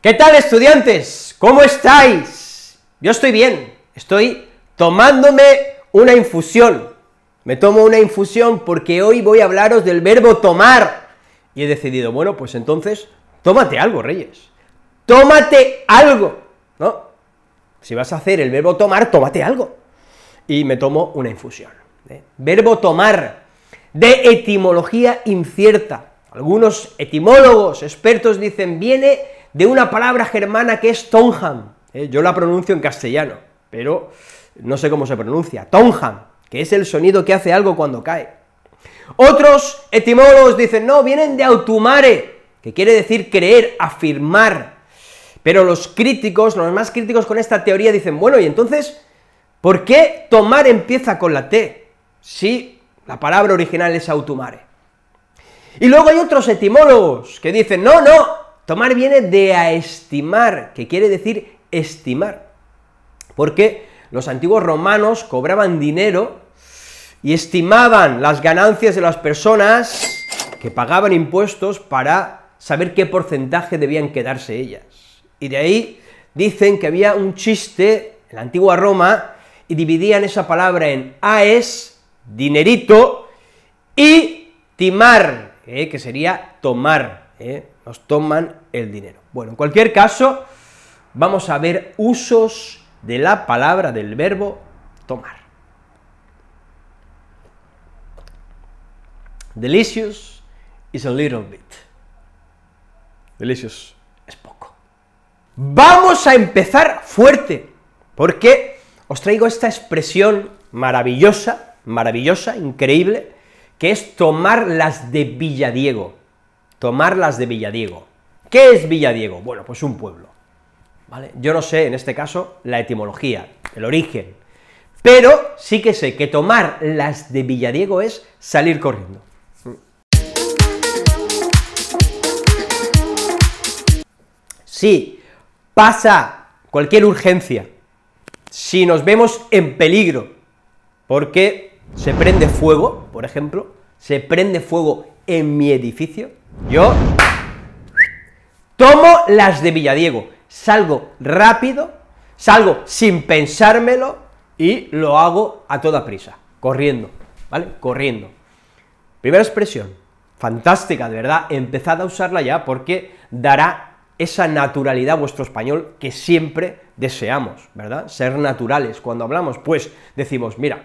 ¿Qué tal estudiantes? ¿Cómo estáis? Yo estoy bien, estoy tomándome una infusión. Me tomo una infusión porque hoy voy a hablaros del verbo tomar. Y he decidido, bueno, pues entonces, tómate algo, Reyes. Tómate algo, ¿no? Si vas a hacer el verbo tomar, tómate algo. Y me tomo una infusión. ¿eh? Verbo tomar, de etimología incierta. Algunos etimólogos, expertos dicen, viene de una palabra germana que es Tonham. ¿eh? Yo la pronuncio en castellano, pero no sé cómo se pronuncia. Tonham, que es el sonido que hace algo cuando cae. Otros etimólogos dicen, no, vienen de autumare, que quiere decir creer, afirmar. Pero los críticos, los más críticos con esta teoría dicen, bueno, y entonces, ¿por qué tomar empieza con la T? Si la palabra original es autumare. Y luego hay otros etimólogos que dicen, no, no, Tomar viene de a estimar, que quiere decir estimar. Porque los antiguos romanos cobraban dinero y estimaban las ganancias de las personas que pagaban impuestos para saber qué porcentaje debían quedarse ellas. Y de ahí dicen que había un chiste en la antigua Roma y dividían esa palabra en aes, dinerito, y timar, eh, que sería tomar. Eh. Nos toman el dinero. Bueno, en cualquier caso, vamos a ver usos de la palabra, del verbo tomar. Delicious is a little bit. Delicious es poco. Vamos a empezar fuerte, porque os traigo esta expresión maravillosa, maravillosa, increíble, que es tomar las de Villadiego, tomar las de Villadiego. ¿Qué es Villadiego? Bueno, pues un pueblo. ¿Vale? Yo no sé, en este caso, la etimología, el origen. Pero sí que sé que tomar las de Villadiego es salir corriendo. Si pasa cualquier urgencia, si nos vemos en peligro, porque se prende fuego, por ejemplo, se prende fuego en mi edificio, yo Tomo las de Villadiego, salgo rápido, salgo sin pensármelo y lo hago a toda prisa, corriendo, ¿vale? Corriendo. Primera expresión, fantástica, de verdad, empezad a usarla ya porque dará esa naturalidad a vuestro español que siempre deseamos, ¿verdad? Ser naturales cuando hablamos, pues decimos, mira,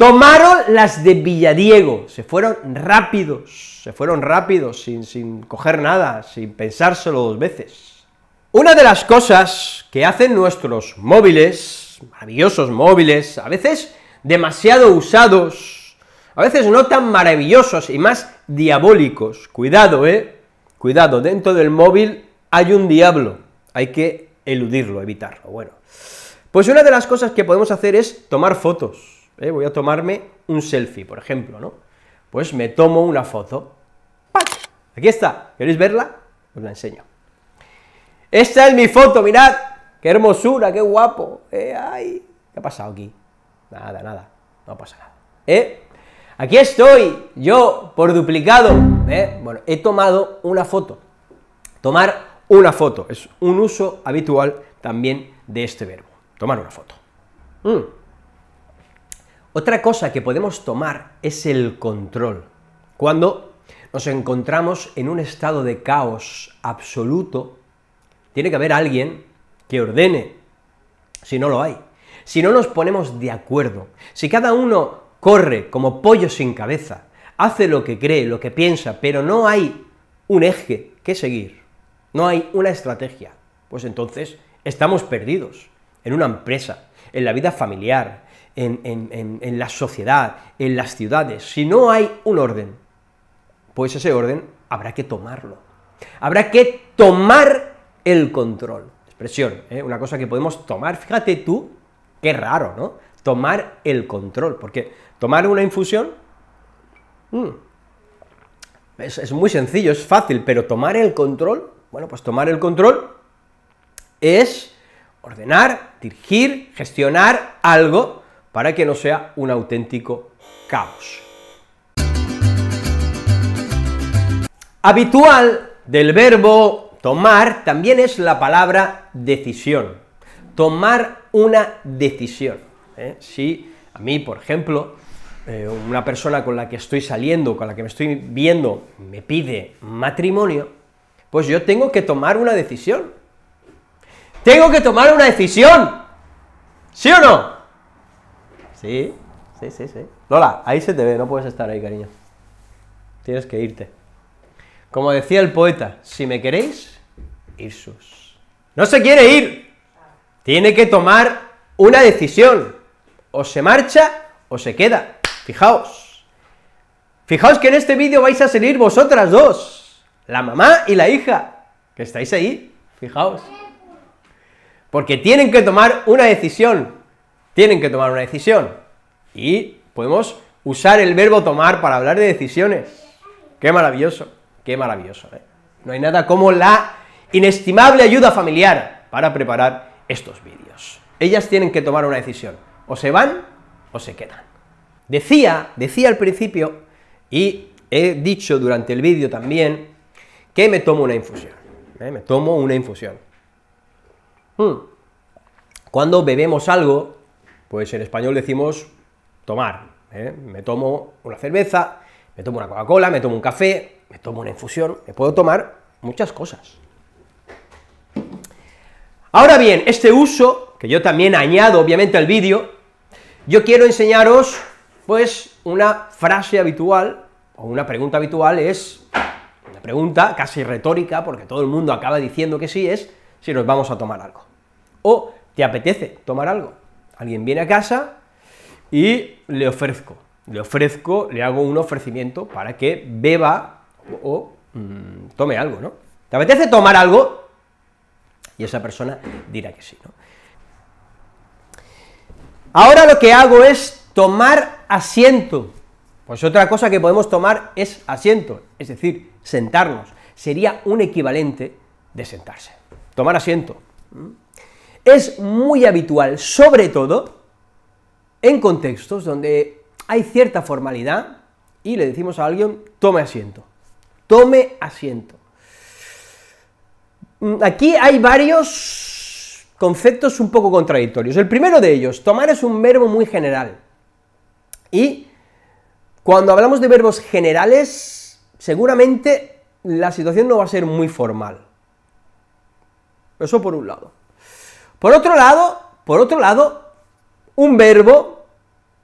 Tomaron las de Villadiego, se fueron rápidos, se fueron rápidos, sin, coger nada, sin pensárselo dos veces. Una de las cosas que hacen nuestros móviles, maravillosos móviles, a veces demasiado usados, a veces no tan maravillosos y más diabólicos, cuidado, ¿eh? Cuidado, dentro del móvil hay un diablo, hay que eludirlo, evitarlo, bueno. Pues una de las cosas que podemos hacer es tomar fotos, ¿eh? voy a tomarme un selfie, por ejemplo, ¿no? Pues me tomo una foto. ¡Pac! Aquí está. ¿Queréis verla? Os la enseño. Esta es mi foto, mirad. Qué hermosura, qué guapo. Eh, ay. ¿Qué ha pasado aquí? Nada, nada. No pasa nada. ¿Eh? Aquí estoy, yo, por duplicado. ¿eh? Bueno, he tomado una foto. Tomar una foto. Es un uso habitual también de este verbo. Tomar una foto. Mm. Otra cosa que podemos tomar es el control. Cuando nos encontramos en un estado de caos absoluto, tiene que haber alguien que ordene, si no lo hay. Si no nos ponemos de acuerdo, si cada uno corre como pollo sin cabeza, hace lo que cree, lo que piensa, pero no hay un eje que seguir, no hay una estrategia, pues entonces estamos perdidos en una empresa, en la vida familiar, en, la sociedad, en las ciudades, si no hay un orden, pues ese orden habrá que tomarlo. Habrá que tomar el control. Expresión, ¿eh? una cosa que podemos tomar, fíjate tú, qué raro, ¿no? Tomar el control, porque tomar una infusión mm, es muy sencillo, es fácil, pero tomar el control, bueno, pues tomar el control es ordenar, dirigir, gestionar algo para que no sea un auténtico caos. Habitual del verbo tomar también es la palabra decisión. Tomar una decisión. ¿eh? Si a mí, por ejemplo, eh, una persona con la que estoy saliendo, con la que me estoy viendo, me pide matrimonio, pues yo tengo que tomar una decisión. Tengo que tomar una decisión. ¿Sí o no? Sí, sí, sí, sí. Lola, ahí se te ve, no puedes estar ahí, cariño. Tienes que irte. Como decía el poeta, si me queréis, sus, No se quiere ir. Tiene que tomar una decisión. O se marcha o se queda. Fijaos. Fijaos que en este vídeo vais a salir vosotras dos, la mamá y la hija, que estáis ahí. Fijaos. Porque tienen que tomar una decisión tienen que tomar una decisión. Y podemos usar el verbo tomar para hablar de decisiones. Qué maravilloso, qué maravilloso. ¿eh? No hay nada como la inestimable ayuda familiar para preparar estos vídeos. Ellas tienen que tomar una decisión, o se van o se quedan. Decía, decía al principio, y he dicho durante el vídeo también, que me tomo una infusión. ¿eh? Me tomo una infusión. Hmm. Cuando bebemos algo, pues en español decimos tomar. ¿eh? Me tomo una cerveza, me tomo una Coca-Cola, me tomo un café, me tomo una infusión, me puedo tomar muchas cosas. Ahora bien, este uso, que yo también añado obviamente al vídeo, yo quiero enseñaros pues una frase habitual, o una pregunta habitual es, una pregunta casi retórica, porque todo el mundo acaba diciendo que sí, es si nos vamos a tomar algo. O, ¿te apetece tomar algo? Alguien viene a casa y le ofrezco, le ofrezco, le hago un ofrecimiento para que beba o, mm, tome algo, ¿no? ¿Te apetece tomar algo? Y esa persona dirá que sí, ¿no? Ahora lo que hago es tomar asiento. Pues otra cosa que podemos tomar es asiento, es decir, sentarnos. Sería un equivalente de sentarse. Tomar asiento. ¿Mm? Es muy habitual, sobre todo en contextos donde hay cierta formalidad y le decimos a alguien, tome asiento, tome asiento. Mm, aquí hay varios conceptos un poco contradictorios. El primero de ellos, tomar es un verbo muy general. Y cuando hablamos de verbos generales, seguramente la situación no va a ser muy formal. Eso por un lado. Por otro lado, por otro lado, un verbo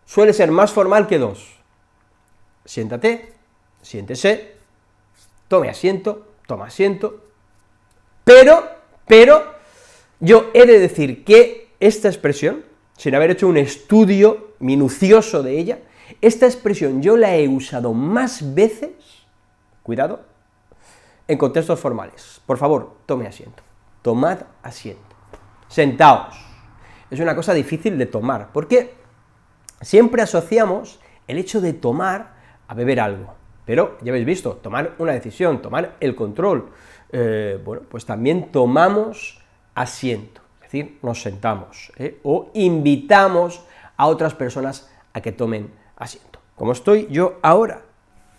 suele ser más formal que dos. Siéntate, siéntese, tome asiento, toma asiento, pero, pero, yo he de decir que esta expresión, sin haber hecho un estudio minucioso de ella, esta expresión yo la he usado más veces, cuidado, en contextos formales. Por favor, tome asiento. Tomad asiento. Sentaos. Es una cosa difícil de tomar, porque siempre asociamos el hecho de tomar a beber algo. Pero ya habéis visto, tomar una decisión, tomar el control. Eh, bueno, pues también tomamos asiento, es decir, nos sentamos ¿eh? o invitamos a otras personas a que tomen asiento, como estoy yo ahora.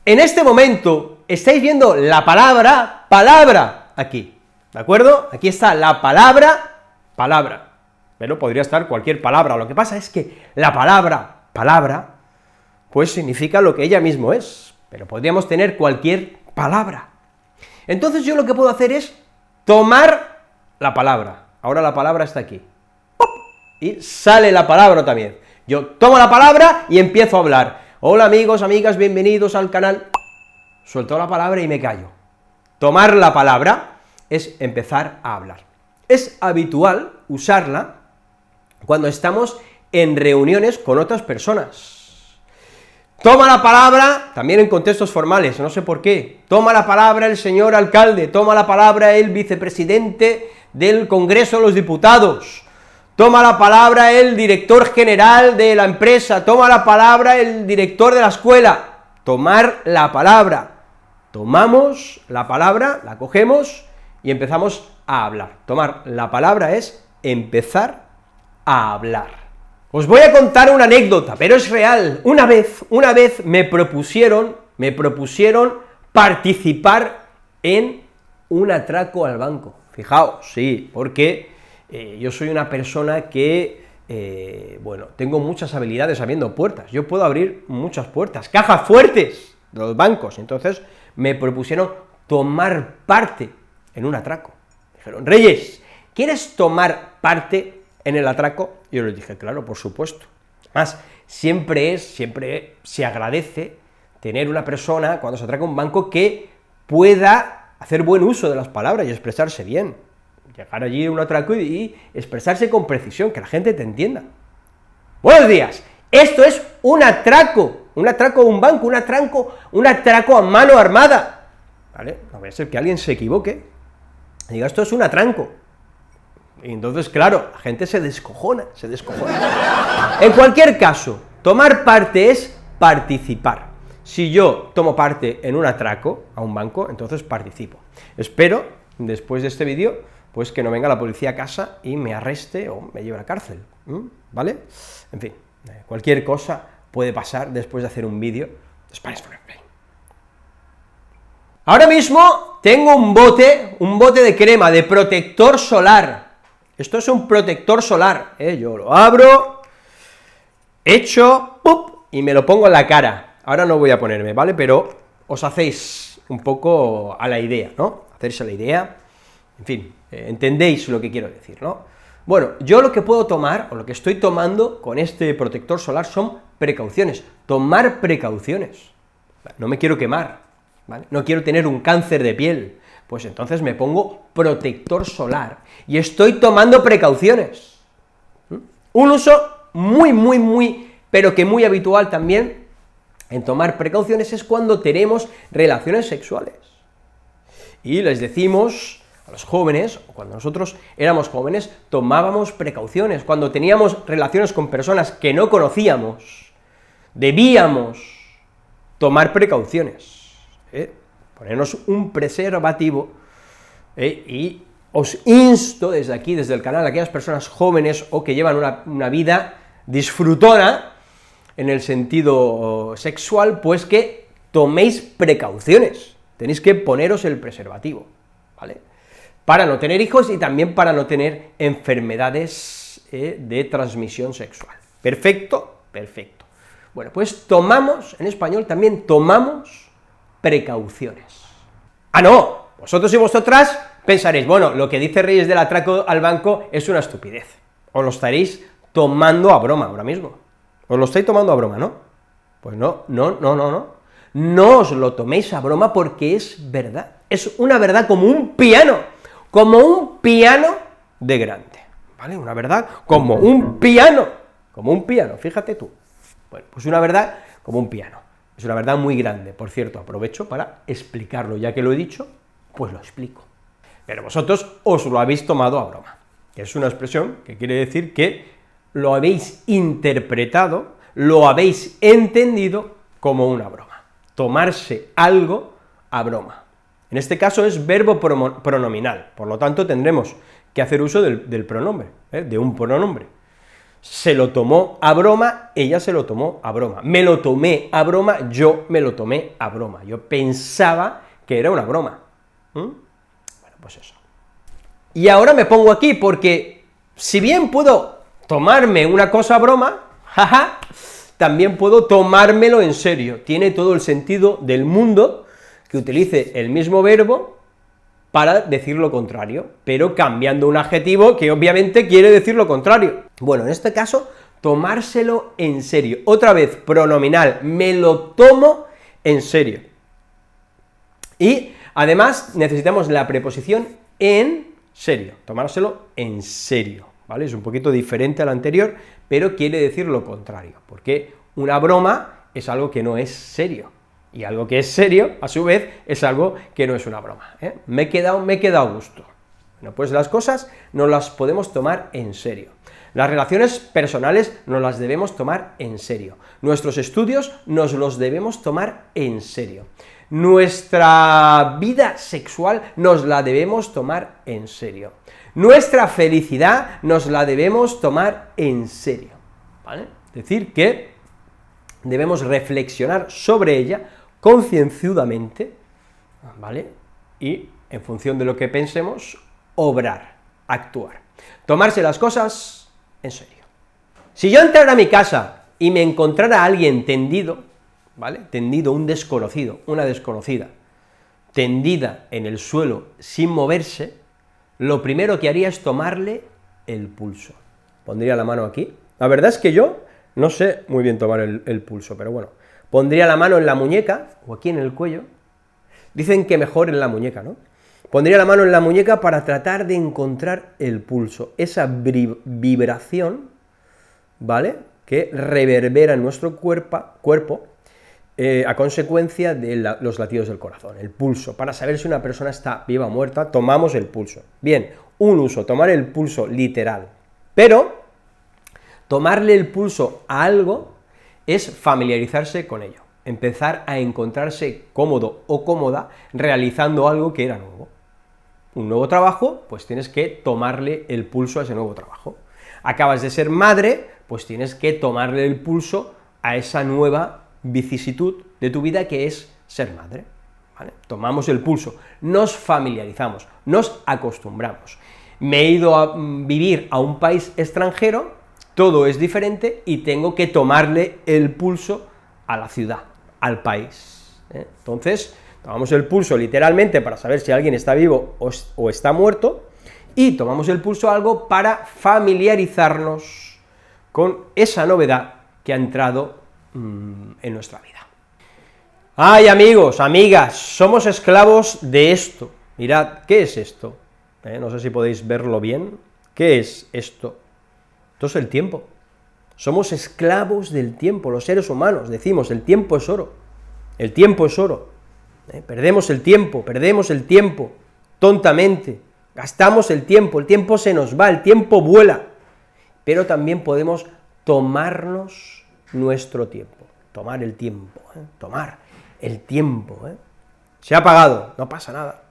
En este momento estáis viendo la palabra palabra aquí, ¿de acuerdo? Aquí está la palabra palabra. pero podría estar cualquier palabra. Lo que pasa es que la palabra, palabra, pues significa lo que ella mismo es, pero podríamos tener cualquier palabra. Entonces yo lo que puedo hacer es tomar la palabra. Ahora la palabra está aquí. Y sale la palabra también. Yo tomo la palabra y empiezo a hablar. Hola amigos, amigas, bienvenidos al canal. Suelto la palabra y me callo. Tomar la palabra es empezar a hablar. Es habitual usarla cuando estamos en reuniones con otras personas. Toma la palabra, también en contextos formales, no sé por qué, toma la palabra el señor alcalde, toma la palabra el vicepresidente del Congreso de los Diputados, toma la palabra el director general de la empresa, toma la palabra el director de la escuela, tomar la palabra. Tomamos la palabra, la cogemos y empezamos a hablar. Tomar la palabra es empezar a hablar. Os voy a contar una anécdota, pero es real. Una vez, una vez me propusieron, me propusieron participar en un atraco al banco. Fijaos, sí, porque eh, yo soy una persona que, eh, bueno, tengo muchas habilidades abriendo puertas. Yo puedo abrir muchas puertas, cajas fuertes de los bancos. Entonces me propusieron tomar parte en un atraco. Pero, Reyes, ¿quieres tomar parte en el atraco? Yo les dije, claro, por supuesto. Más siempre es, siempre se agradece tener una persona cuando se atraca un banco que pueda hacer buen uso de las palabras y expresarse bien. Llegar allí a un atraco y, expresarse con precisión, que la gente te entienda. Buenos días, esto es un atraco, un atraco a un banco, un atraco, un atraco a mano armada. ¿Vale? No voy a ser que alguien se equivoque diga esto es un atranco. Y entonces, claro, la gente se descojona, se descojona. en cualquier caso, tomar parte es participar. Si yo tomo parte en un atraco a un banco, entonces participo. Espero, después de este vídeo, pues que no venga la policía a casa y me arreste o me lleve a la cárcel, ¿vale? En fin, eh, cualquier cosa puede pasar después de hacer un vídeo de Spanish for Ahora mismo tengo un bote, un bote de crema, de protector solar. Esto es un protector solar, ¿eh? Yo lo abro, echo, y me lo pongo en la cara. Ahora no voy a ponerme, ¿vale? Pero os hacéis un poco a la idea, ¿no? a la idea, en fin, eh, entendéis lo que quiero decir, ¿no? Bueno, yo lo que puedo tomar, o lo que estoy tomando con este protector solar son precauciones, tomar precauciones. No me quiero quemar, no quiero tener un cáncer de piel, pues entonces me pongo protector solar y estoy tomando precauciones. ¿Mm? Un uso muy, muy, muy, pero que muy habitual también en tomar precauciones es cuando tenemos relaciones sexuales. Y les decimos a los jóvenes, cuando nosotros éramos jóvenes, tomábamos precauciones. Cuando teníamos relaciones con personas que no conocíamos, debíamos tomar precauciones. ¿eh? ponernos un preservativo ¿eh? y os insto desde aquí, desde el canal, a aquellas personas jóvenes o que llevan una, vida disfrutona en el sentido oh, sexual, pues que toméis precauciones, tenéis que poneros el preservativo, ¿vale? Para no tener hijos y también para no tener enfermedades ¿eh? de transmisión sexual. Perfecto, perfecto. Bueno, pues tomamos, en español también tomamos precauciones. ¡Ah, no! Vosotros y vosotras pensaréis, bueno, lo que dice Reyes del atraco al banco es una estupidez. Os lo estaréis tomando a broma ahora mismo. Os lo estáis tomando a broma, ¿no? Pues no, no, no, no, no. No os lo toméis a broma porque es verdad. Es una verdad como un piano, como un piano de grande, ¿vale? Una verdad como un piano, como un piano, fíjate tú. Bueno, pues una verdad como un piano. Es una verdad muy grande. Por cierto, aprovecho para explicarlo. Ya que lo he dicho, pues lo explico. Pero vosotros os lo habéis tomado a broma. Es una expresión que quiere decir que lo habéis interpretado, lo habéis entendido como una broma. Tomarse algo a broma. En este caso es verbo pronominal, por lo tanto tendremos que hacer uso del, pronombre, ¿eh? de un pronombre se lo tomó a broma, ella se lo tomó a broma. Me lo tomé a broma, yo me lo tomé a broma. Yo pensaba que era una broma. ¿Mm? Bueno, pues eso. Y ahora me pongo aquí porque si bien puedo tomarme una cosa a broma, jaja, también puedo tomármelo en serio. Tiene todo el sentido del mundo que utilice el mismo verbo para decir lo contrario, pero cambiando un adjetivo que obviamente quiere decir lo contrario. Bueno, en este caso, tomárselo en serio. Otra vez, pronominal, me lo tomo en serio. Y además necesitamos la preposición en serio, tomárselo en serio, ¿vale? Es un poquito diferente al anterior, pero quiere decir lo contrario, porque una broma es algo que no es serio. Y algo que es serio, a su vez, es algo que no es una broma. ¿eh? Me he quedado, me he quedado a gusto. Bueno, pues las cosas no las podemos tomar en serio. Las relaciones personales nos las debemos tomar en serio. Nuestros estudios nos los debemos tomar en serio. Nuestra vida sexual nos la debemos tomar en serio. Nuestra felicidad nos la debemos tomar en serio. ¿Vale? Es decir, que debemos reflexionar sobre ella concienciudamente, ¿vale? Y en función de lo que pensemos, obrar, actuar. Tomarse las cosas en serio. Si yo entrara a mi casa y me encontrara a alguien tendido, ¿vale? Tendido, un desconocido, una desconocida, tendida en el suelo sin moverse, lo primero que haría es tomarle el pulso. Pondría la mano aquí. La verdad es que yo no sé muy bien tomar el pulso, pero bueno, Pondría la mano en la muñeca, o aquí en el cuello. Dicen que mejor en la muñeca, ¿no? Pondría la mano en la muñeca para tratar de encontrar el pulso, esa vibración, ¿vale? Que reverbera en nuestro cuerpo, eh, a consecuencia de los latidos del corazón, el pulso. Para saber si una persona está viva o muerta, tomamos el pulso. Bien, un uso, tomar el pulso literal. Pero tomarle el pulso a algo es familiarizarse con ello, empezar a encontrarse cómodo o cómoda realizando algo que era nuevo. Un nuevo trabajo, pues tienes que tomarle el pulso a ese nuevo trabajo. Acabas de ser madre, pues tienes que tomarle el pulso a esa nueva vicisitud de tu vida que es ser madre. Tomamos el pulso, nos familiarizamos, nos acostumbramos. Me he ido a mm, vivir a un país extranjero, todo es diferente y tengo que tomarle el pulso a la ciudad, al país. ¿eh? Entonces, tomamos el pulso literalmente para saber si alguien está vivo o, está muerto, y tomamos el pulso algo para familiarizarnos con esa novedad que ha entrado mm, en nuestra vida. ¡Ay, amigos, amigas! Somos esclavos de esto. Mirad, ¿qué es esto? ¿Eh? no sé si podéis verlo bien. ¿Qué es esto? Todo es el tiempo. Somos esclavos del tiempo, los seres humanos. Decimos, el tiempo es oro. El tiempo es oro. Eh, perdemos el tiempo, perdemos el tiempo, tontamente. Gastamos el tiempo, el tiempo se nos va, el tiempo vuela. Pero también podemos tomarnos nuestro tiempo. Tomar el tiempo, eh, tomar el tiempo. Eh. Se ha apagado, no pasa nada.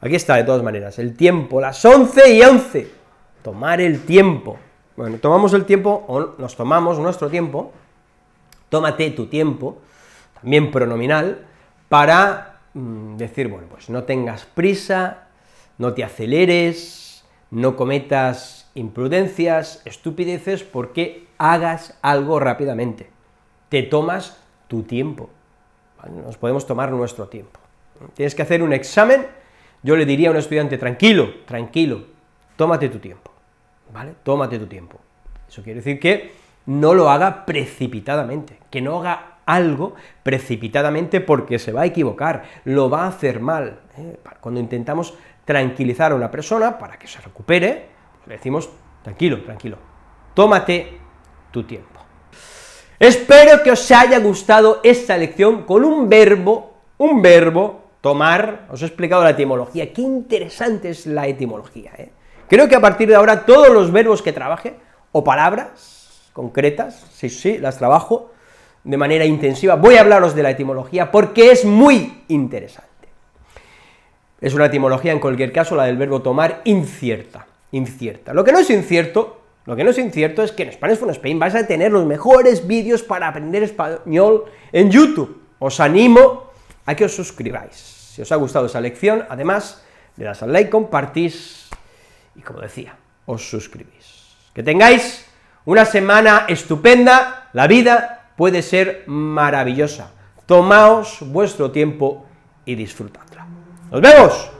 Aquí está, de todas maneras, el tiempo, las 11 y 11. Tomar el tiempo. Bueno, tomamos el tiempo, o nos tomamos nuestro tiempo, tómate tu tiempo, también pronominal, para mm, decir, bueno, pues no tengas prisa, no te aceleres, no cometas imprudencias, estupideces, porque hagas algo rápidamente. Te tomas tu tiempo. Nos podemos tomar nuestro tiempo. Tienes que hacer un examen, yo le diría a un estudiante, tranquilo, tranquilo, tómate tu tiempo. ¿vale? Tómate tu tiempo. Eso quiere decir que no lo haga precipitadamente, que no haga algo precipitadamente porque se va a equivocar, lo va a hacer mal. ¿eh? Cuando intentamos tranquilizar a una persona para que se recupere, le decimos, tranquilo, tranquilo, tómate tu tiempo. Espero que os haya gustado esta lección con un verbo, un verbo, tomar, os he explicado la etimología, qué interesante es la etimología, ¿eh? Creo que a partir de ahora todos los verbos que trabaje, o palabras concretas, sí, sí, las trabajo de manera intensiva, voy a hablaros de la etimología porque es muy interesante. Es una etimología, en cualquier caso, la del verbo tomar, incierta, incierta. Lo que no es incierto, lo que no es incierto es que en Spanish for Spain vais a tener los mejores vídeos para aprender español en YouTube. Os animo a que os suscribáis. Si os ha gustado esa lección, además, le das al like, compartís y como decía, os suscribís. Que tengáis una semana estupenda, la vida puede ser maravillosa. Tomaos vuestro tiempo y disfrutadla. ¡Nos vemos!